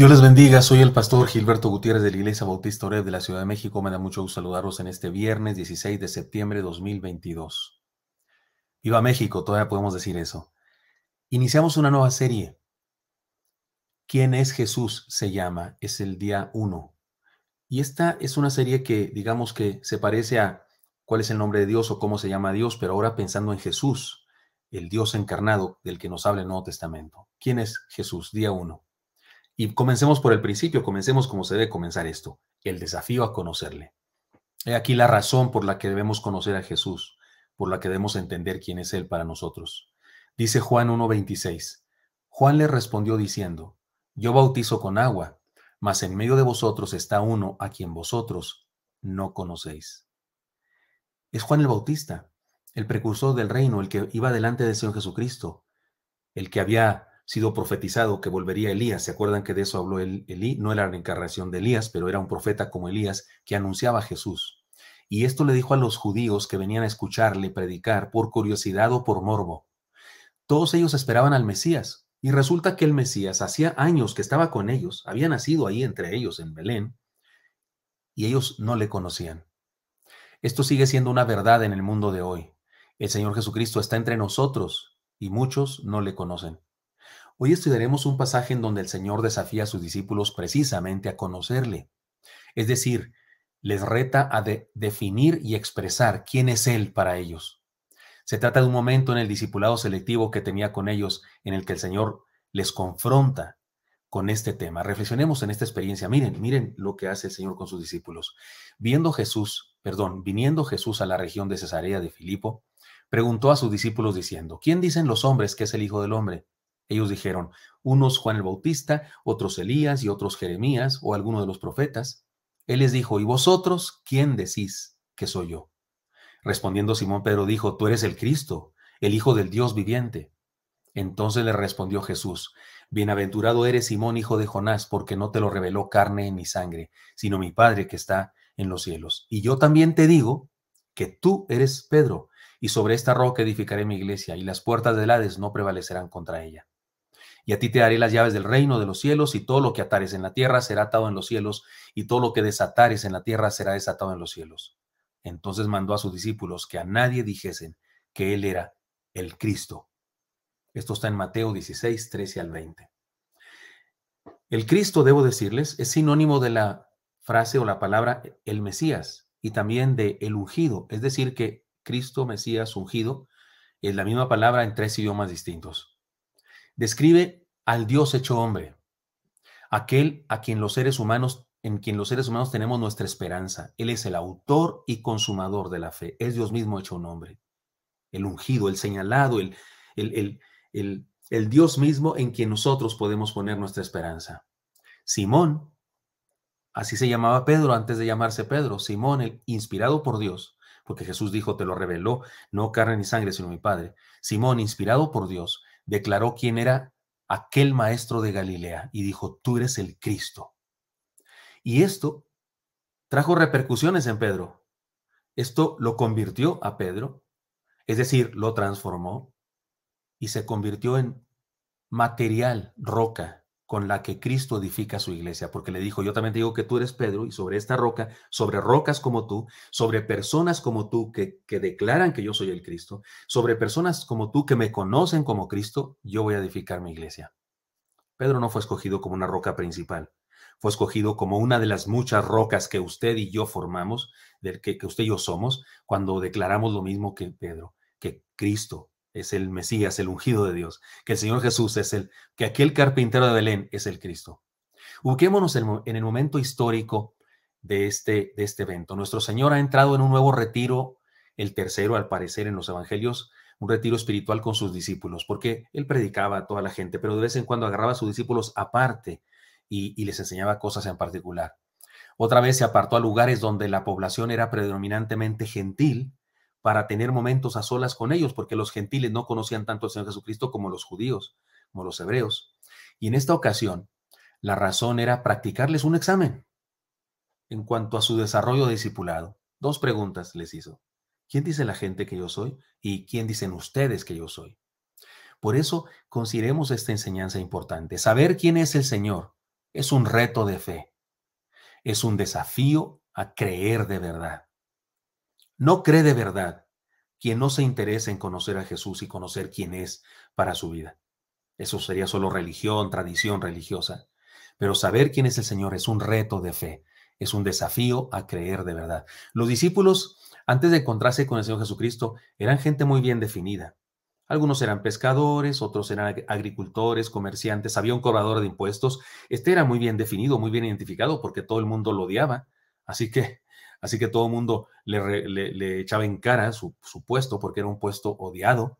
Dios les bendiga, soy el pastor Gilberto Gutiérrez de la Iglesia Bautista Oreb de la Ciudad de México. Me da mucho gusto saludarlos en este viernes 16 de septiembre de 2022. Viva México, todavía podemos decir eso. Iniciamos una nueva serie. ¿Quién es Jesús? Se llama, es el día 1. Y esta es una serie que digamos que se parece a cuál es el nombre de Dios o cómo se llama Dios, pero ahora pensando en Jesús, el Dios encarnado del que nos habla el Nuevo Testamento. ¿Quién es Jesús? Día 1. Y comencemos por el principio, comencemos como se debe comenzar esto, el desafío a conocerle. He aquí la razón por la que debemos conocer a Jesús, por la que debemos entender quién es Él para nosotros. Dice Juan 1.26, Juan le respondió diciendo, yo bautizo con agua, mas en medio de vosotros está uno a quien vosotros no conocéis. Es Juan el Bautista, el precursor del reino, el que iba delante del Señor Jesucristo, el que había sido profetizado que volvería Elías. ¿Se acuerdan que de eso habló el, Elí? No era la encarnación de Elías, pero era un profeta como Elías que anunciaba a Jesús. Y esto le dijo a los judíos que venían a escucharle predicar por curiosidad o por morbo. Todos ellos esperaban al Mesías. Y resulta que el Mesías hacía años que estaba con ellos, había nacido ahí entre ellos en Belén, y ellos no le conocían. Esto sigue siendo una verdad en el mundo de hoy. El Señor Jesucristo está entre nosotros y muchos no le conocen. Hoy estudiaremos un pasaje en donde el Señor desafía a sus discípulos precisamente a conocerle. Es decir, les reta a definir y expresar quién es Él para ellos. Se trata de un momento en el discipulado selectivo que tenía con ellos, en el que el Señor les confronta con este tema. Reflexionemos en esta experiencia. Miren, miren lo que hace el Señor con sus discípulos. Viendo Jesús, perdón, viniendo Jesús a la región de Cesarea de Filipo, preguntó a sus discípulos diciendo, ¿quién dicen los hombres que es el Hijo del Hombre? Ellos dijeron, unos Juan el Bautista, otros Elías y otros Jeremías o alguno de los profetas. Él les dijo, ¿y vosotros quién decís que soy yo? Respondiendo Simón Pedro dijo, tú eres el Cristo, el Hijo del Dios viviente. Entonces le respondió Jesús, Bienaventurado eres Simón, hijo de Jonás, porque no te lo reveló carne ni sangre, sino mi Padre que está en los cielos. Y yo también te digo que tú eres Pedro, y sobre esta roca edificaré mi iglesia, y las puertas del Hades no prevalecerán contra ella. Y a ti te daré las llaves del reino de los cielos, y todo lo que atares en la tierra será atado en los cielos, y todo lo que desatares en la tierra será desatado en los cielos. Entonces mandó a sus discípulos que a nadie dijesen que él era el Cristo. Esto está en Mateo 16, 13 al 20. El Cristo, debo decirles, es sinónimo de la frase o la palabra el Mesías y también de el ungido, es decir, que Cristo, Mesías, ungido, es la misma palabra en tres idiomas distintos describe al Dios hecho hombre, aquel a quien los seres humanos en quien los seres humanos tenemos nuestra esperanza. Él es el autor y consumador de la fe. Es Dios mismo hecho un hombre. El ungido, el señalado, el, el, Dios mismo en quien nosotros podemos poner nuestra esperanza. Simón, así se llamaba Pedro antes de llamarse Pedro, Simón, inspirado por Dios, porque Jesús dijo, te lo reveló, no carne ni sangre, sino mi Padre. Simón, inspirado por Dios, declaró quién era aquel maestro de Galilea y dijo, tú eres el Cristo. Y esto trajo repercusiones en Pedro. Esto lo convirtió a Pedro, es decir, lo transformó y se convirtió en material, roca, con la que Cristo edifica su iglesia, porque le dijo, yo también te digo que tú eres Pedro y sobre esta roca, sobre rocas como tú, sobre personas como tú que, declaran que yo soy el Cristo, sobre personas como tú que me conocen como Cristo, yo voy a edificar mi iglesia. Pedro no fue escogido como una roca principal, fue escogido como una de las muchas rocas que usted y yo formamos, del que, que usted y yo somos, cuando declaramos lo mismo que Pedro, que Cristo es el Mesías, el ungido de Dios, que el Señor Jesús es el, que aquel carpintero de Belén es el Cristo. Ubiquémonos en el momento histórico de este, de este evento. Nuestro Señor ha entrado en un nuevo retiro, el tercero al parecer en los evangelios, un retiro espiritual con sus discípulos, porque él predicaba a toda la gente, pero de vez en cuando agarraba a sus discípulos aparte y, y les enseñaba cosas en particular. Otra vez se apartó a lugares donde la población era predominantemente gentil, para tener momentos a solas con ellos, porque los gentiles no conocían tanto al Señor Jesucristo como los judíos, como los hebreos. Y en esta ocasión, la razón era practicarles un examen en cuanto a su desarrollo de discipulado. Dos preguntas les hizo. ¿Quién dice la gente que yo soy? ¿Y quién dicen ustedes que yo soy? Por eso consideremos esta enseñanza importante. Saber quién es el Señor es un reto de fe. Es un desafío a creer de verdad. No cree de verdad quien no se interesa en conocer a Jesús y conocer quién es para su vida. Eso sería solo religión, tradición religiosa. Pero saber quién es el Señor es un reto de fe, es un desafío a creer de verdad. Los discípulos, antes de encontrarse con el Señor Jesucristo, eran gente muy bien definida. Algunos eran pescadores, otros eran agricultores, comerciantes, había un cobrador de impuestos. Este era muy bien definido, muy bien identificado, porque todo el mundo lo odiaba. Así que Así que todo el mundo le, echaba en cara su, su puesto porque era un puesto odiado.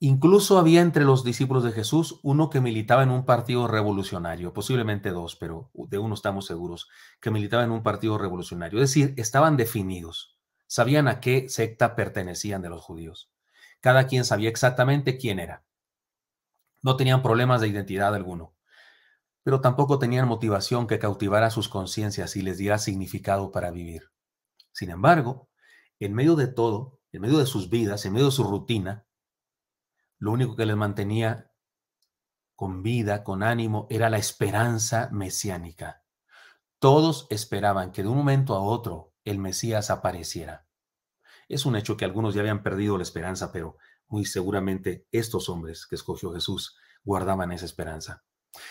Incluso había entre los discípulos de Jesús uno que militaba en un partido revolucionario, posiblemente dos, pero de uno estamos seguros, que militaba en un partido revolucionario. Es decir, estaban definidos, sabían a qué secta pertenecían de los judíos. Cada quien sabía exactamente quién era. No tenían problemas de identidad alguno pero tampoco tenían motivación que cautivara sus conciencias y les diera significado para vivir. Sin embargo, en medio de todo, en medio de sus vidas, en medio de su rutina, lo único que les mantenía con vida, con ánimo, era la esperanza mesiánica. Todos esperaban que de un momento a otro el Mesías apareciera. Es un hecho que algunos ya habían perdido la esperanza, pero muy seguramente estos hombres que escogió Jesús guardaban esa esperanza.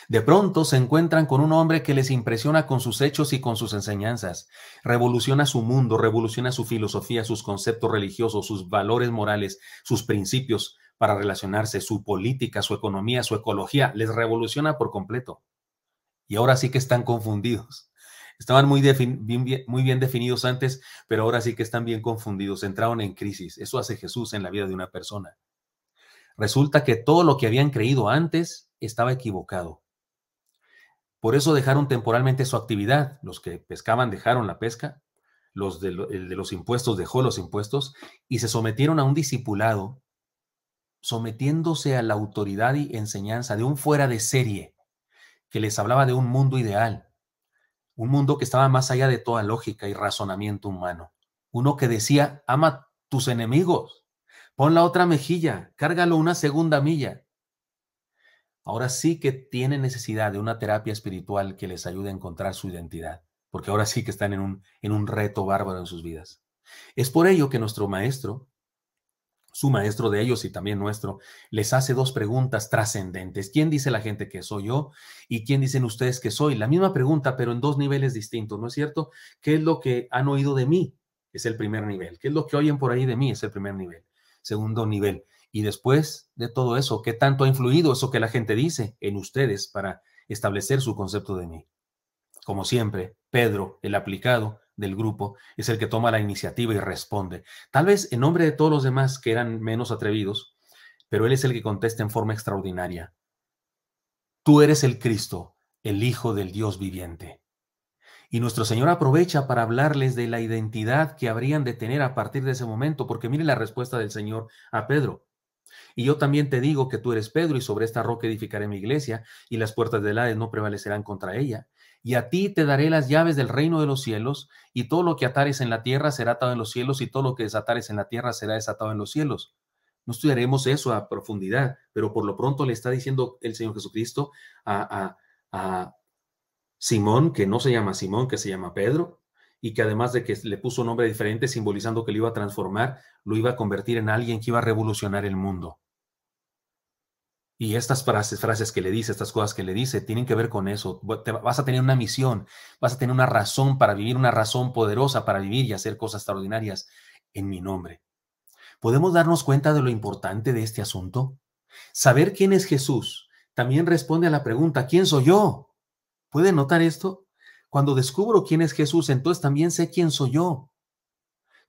De pronto se encuentran con un hombre que les impresiona con sus hechos y con sus enseñanzas. Revoluciona su mundo, revoluciona su filosofía, sus conceptos religiosos, sus valores morales, sus principios para relacionarse, su política, su economía, su ecología. Les revoluciona por completo. Y ahora sí que están confundidos. Estaban muy, bien, muy bien definidos antes, pero ahora sí que están bien confundidos. Entraron en crisis. Eso hace Jesús en la vida de una persona. Resulta que todo lo que habían creído antes estaba equivocado. Por eso dejaron temporalmente su actividad. Los que pescaban dejaron la pesca, los de, de los impuestos dejó los impuestos y se sometieron a un discipulado sometiéndose a la autoridad y enseñanza de un fuera de serie que les hablaba de un mundo ideal, un mundo que estaba más allá de toda lógica y razonamiento humano, uno que decía, ama tus enemigos, Pon la otra mejilla, cárgalo una segunda milla. Ahora sí que tienen necesidad de una terapia espiritual que les ayude a encontrar su identidad, porque ahora sí que están en un, en un reto bárbaro en sus vidas. Es por ello que nuestro maestro, su maestro de ellos y también nuestro, les hace dos preguntas trascendentes. ¿Quién dice la gente que soy yo? ¿Y quién dicen ustedes que soy? La misma pregunta, pero en dos niveles distintos, ¿no es cierto? ¿Qué es lo que han oído de mí? Es el primer nivel. ¿Qué es lo que oyen por ahí de mí? Es el primer nivel segundo nivel. Y después de todo eso, ¿qué tanto ha influido eso que la gente dice en ustedes para establecer su concepto de mí? Como siempre, Pedro, el aplicado del grupo, es el que toma la iniciativa y responde. Tal vez en nombre de todos los demás que eran menos atrevidos, pero él es el que contesta en forma extraordinaria. Tú eres el Cristo, el Hijo del Dios viviente. Y nuestro Señor aprovecha para hablarles de la identidad que habrían de tener a partir de ese momento, porque mire la respuesta del Señor a Pedro. Y yo también te digo que tú eres Pedro y sobre esta roca edificaré mi iglesia y las puertas del Hades no prevalecerán contra ella. Y a ti te daré las llaves del reino de los cielos y todo lo que atares en la tierra será atado en los cielos y todo lo que desatares en la tierra será desatado en los cielos. No estudiaremos eso a profundidad, pero por lo pronto le está diciendo el Señor Jesucristo a, a, a Simón, que no se llama Simón, que se llama Pedro, y que además de que le puso un nombre diferente, simbolizando que lo iba a transformar, lo iba a convertir en alguien que iba a revolucionar el mundo. Y estas frases, frases que le dice, estas cosas que le dice, tienen que ver con eso. vas a tener una misión, vas a tener una razón para vivir, una razón poderosa para vivir y hacer cosas extraordinarias en mi nombre. ¿Podemos darnos cuenta de lo importante de este asunto? Saber quién es Jesús también responde a la pregunta, ¿quién soy yo? ¿Puede notar esto? Cuando descubro quién es Jesús, entonces también sé quién soy yo.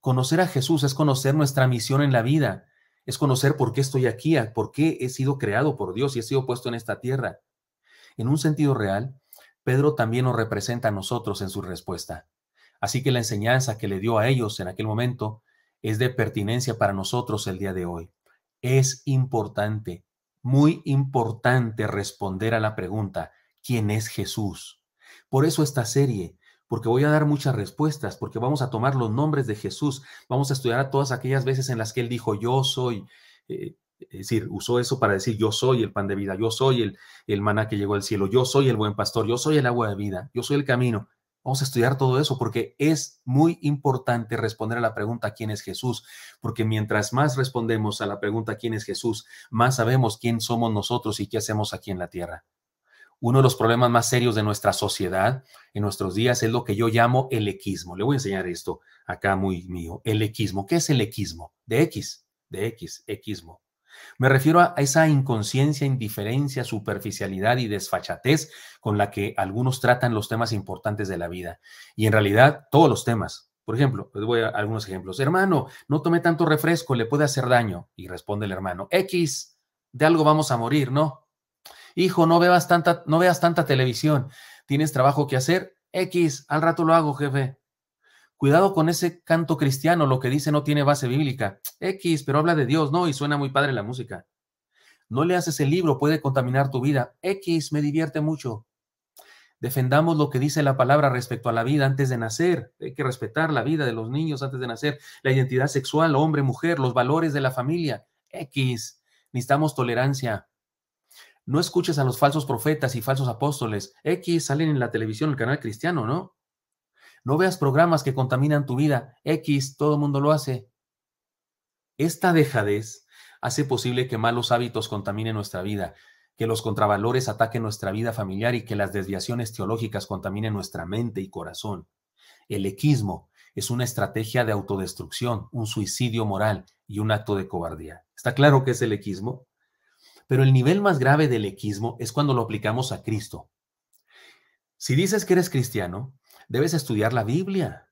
Conocer a Jesús es conocer nuestra misión en la vida, es conocer por qué estoy aquí, por qué he sido creado por Dios y he sido puesto en esta tierra. En un sentido real, Pedro también nos representa a nosotros en su respuesta. Así que la enseñanza que le dio a ellos en aquel momento es de pertinencia para nosotros el día de hoy. Es importante, muy importante responder a la pregunta, quién es Jesús. Por eso esta serie, porque voy a dar muchas respuestas, porque vamos a tomar los nombres de Jesús, vamos a estudiar a todas aquellas veces en las que él dijo yo soy, eh, es decir, usó eso para decir yo soy el pan de vida, yo soy el, el maná que llegó al cielo, yo soy el buen pastor, yo soy el agua de vida, yo soy el camino. Vamos a estudiar todo eso porque es muy importante responder a la pregunta ¿quién es Jesús? Porque mientras más respondemos a la pregunta ¿quién es Jesús? Más sabemos quién somos nosotros y qué hacemos aquí en la tierra. Uno de los problemas más serios de nuestra sociedad en nuestros días es lo que yo llamo el equismo. Le voy a enseñar esto acá muy mío. El equismo. ¿Qué es el equismo? De X, de X, equismo. Me refiero a esa inconsciencia, indiferencia, superficialidad y desfachatez con la que algunos tratan los temas importantes de la vida. Y en realidad, todos los temas. Por ejemplo, les voy a algunos ejemplos. Hermano, no tome tanto refresco, le puede hacer daño. Y responde el hermano, X, de algo vamos a morir, ¿no? hijo, no veas tanta, no veas tanta televisión, tienes trabajo que hacer, X, al rato lo hago, jefe. Cuidado con ese canto cristiano, lo que dice no tiene base bíblica. X, pero habla de Dios, ¿no? Y suena muy padre la música. No le haces el libro, puede contaminar tu vida. X, me divierte mucho. Defendamos lo que dice la palabra respecto a la vida antes de nacer. Hay que respetar la vida de los niños antes de nacer, la identidad sexual, hombre, mujer, los valores de la familia. X, necesitamos tolerancia no escuches a los falsos profetas y falsos apóstoles. X salen en la televisión, el canal cristiano, ¿no? No veas programas que contaminan tu vida. X, todo el mundo lo hace. Esta dejadez hace posible que malos hábitos contaminen nuestra vida, que los contravalores ataquen nuestra vida familiar y que las desviaciones teológicas contaminen nuestra mente y corazón. El equismo es una estrategia de autodestrucción, un suicidio moral y un acto de cobardía. ¿Está claro qué es el equismo? Pero el nivel más grave del equismo es cuando lo aplicamos a Cristo. Si dices que eres cristiano, debes estudiar la Biblia,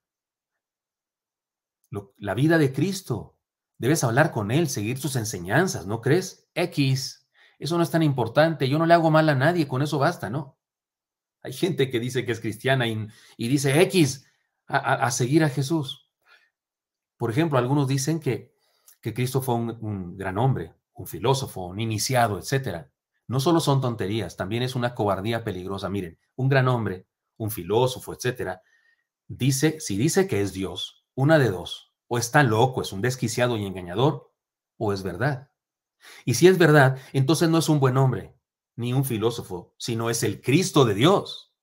la vida de Cristo. Debes hablar con Él, seguir sus enseñanzas, ¿no crees? X, eso no es tan importante, yo no le hago mal a nadie, con eso basta, ¿no? Hay gente que dice que es cristiana y, dice X a, seguir a Jesús. Por ejemplo, algunos dicen que, que Cristo fue un, un gran hombre, un filósofo, un iniciado, etcétera. No solo son tonterías, también es una cobardía peligrosa. Miren, un gran hombre, un filósofo, etcétera, dice, si dice que es Dios, una de dos, o está loco, es un desquiciado y engañador, o es verdad. Y si es verdad, entonces no es un buen hombre, ni un filósofo, sino es el Cristo de Dios.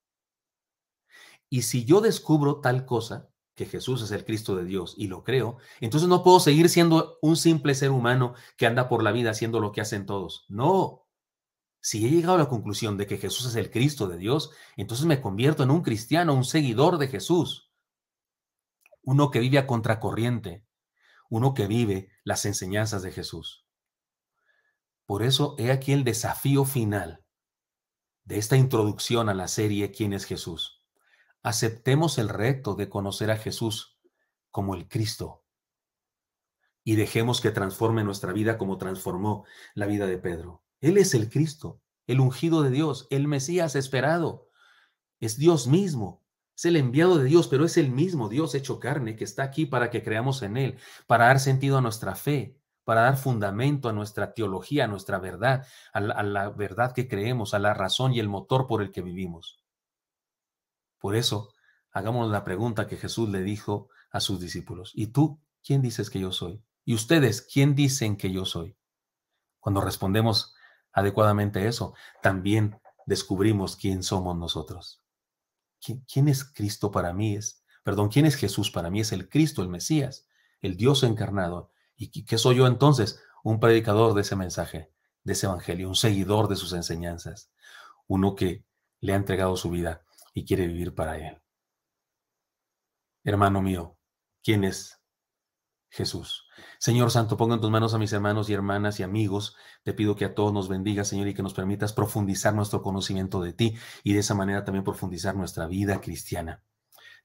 Y si yo descubro tal cosa, que Jesús es el Cristo de Dios y lo creo, entonces no puedo seguir siendo un simple ser humano que anda por la vida haciendo lo que hacen todos. No. Si he llegado a la conclusión de que Jesús es el Cristo de Dios, entonces me convierto en un cristiano, un seguidor de Jesús. Uno que vive a contracorriente, uno que vive las enseñanzas de Jesús. Por eso he aquí el desafío final de esta introducción a la serie ¿Quién es Jesús? aceptemos el reto de conocer a Jesús como el Cristo y dejemos que transforme nuestra vida como transformó la vida de Pedro. Él es el Cristo, el ungido de Dios, el Mesías esperado. Es Dios mismo, es el enviado de Dios, pero es el mismo Dios hecho carne que está aquí para que creamos en Él, para dar sentido a nuestra fe, para dar fundamento a nuestra teología, a nuestra verdad, a la, verdad que creemos, a la razón y el motor por el que vivimos. Por eso, hagamos la pregunta que Jesús le dijo a sus discípulos. ¿Y tú quién dices que yo soy? ¿Y ustedes quién dicen que yo soy? Cuando respondemos adecuadamente eso, también descubrimos quién somos nosotros. ¿Quién, es Cristo para mí? Es, perdón, ¿quién es Jesús para mí? Es el Cristo, el Mesías, el Dios encarnado. ¿Y qué soy yo entonces? Un predicador de ese mensaje, de ese evangelio, un seguidor de sus enseñanzas, uno que le ha entregado su vida y quiere vivir para Él. Hermano mío, ¿quién es Jesús. Señor Santo, ponga en tus manos a mis hermanos y hermanas y amigos. Te pido que a todos nos bendigas, Señor, y que nos permitas profundizar nuestro conocimiento de ti y de esa manera también profundizar nuestra vida cristiana.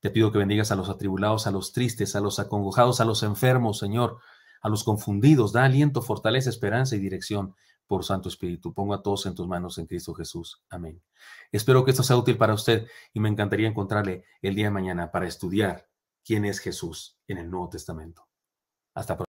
Te pido que bendigas a los atribulados, a los tristes, a los acongojados, a los enfermos, Señor, a los confundidos. Da aliento, fortaleza, esperanza y dirección por Santo Espíritu. Pongo a todos en tus manos en Cristo Jesús. Amén. Espero que esto sea útil para usted y me encantaría encontrarle el día de mañana para estudiar quién es Jesús en el Nuevo Testamento. Hasta pronto.